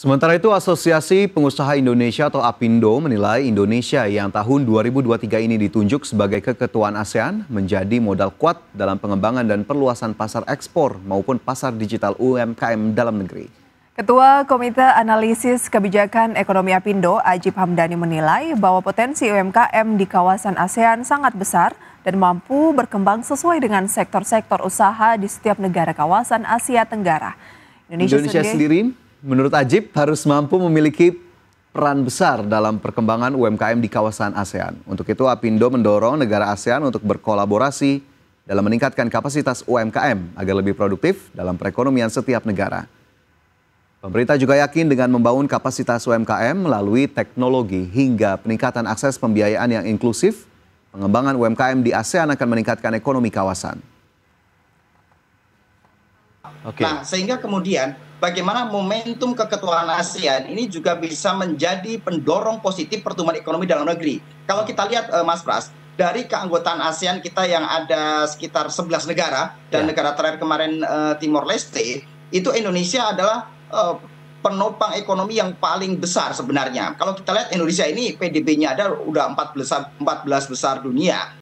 Sementara itu Asosiasi Pengusaha Indonesia atau APindo menilai Indonesia yang tahun 2023 ini ditunjuk sebagai keketuaan ASEAN menjadi modal kuat dalam pengembangan dan perluasan pasar ekspor maupun pasar digital UMKM dalam negeri. Ketua Komite Analisis Kebijakan Ekonomi APindo, Ajib Hamdani menilai bahwa potensi UMKM di kawasan ASEAN sangat besar dan mampu berkembang sesuai dengan sektor-sektor usaha di setiap negara kawasan Asia Tenggara. Indonesia, Indonesia sendiri, sendiri Menurut Ajib, harus mampu memiliki peran besar dalam perkembangan UMKM di kawasan ASEAN. Untuk itu, Apindo mendorong negara ASEAN untuk berkolaborasi dalam meningkatkan kapasitas UMKM agar lebih produktif dalam perekonomian setiap negara. Pemerintah juga yakin dengan membangun kapasitas UMKM melalui teknologi hingga peningkatan akses pembiayaan yang inklusif, pengembangan UMKM di ASEAN akan meningkatkan ekonomi kawasan. Okay. Nah, sehingga kemudian bagaimana momentum keketuaan ASEAN ini juga bisa menjadi pendorong positif pertumbuhan ekonomi dalam negeri. Kalau kita lihat uh, Mas Pras, dari keanggotaan ASEAN kita yang ada sekitar 11 negara dan yeah. negara terakhir kemarin uh, Timor Leste, itu Indonesia adalah uh, penopang ekonomi yang paling besar sebenarnya. Kalau kita lihat Indonesia ini PDB-nya ada udah 14 besar, 14 besar dunia.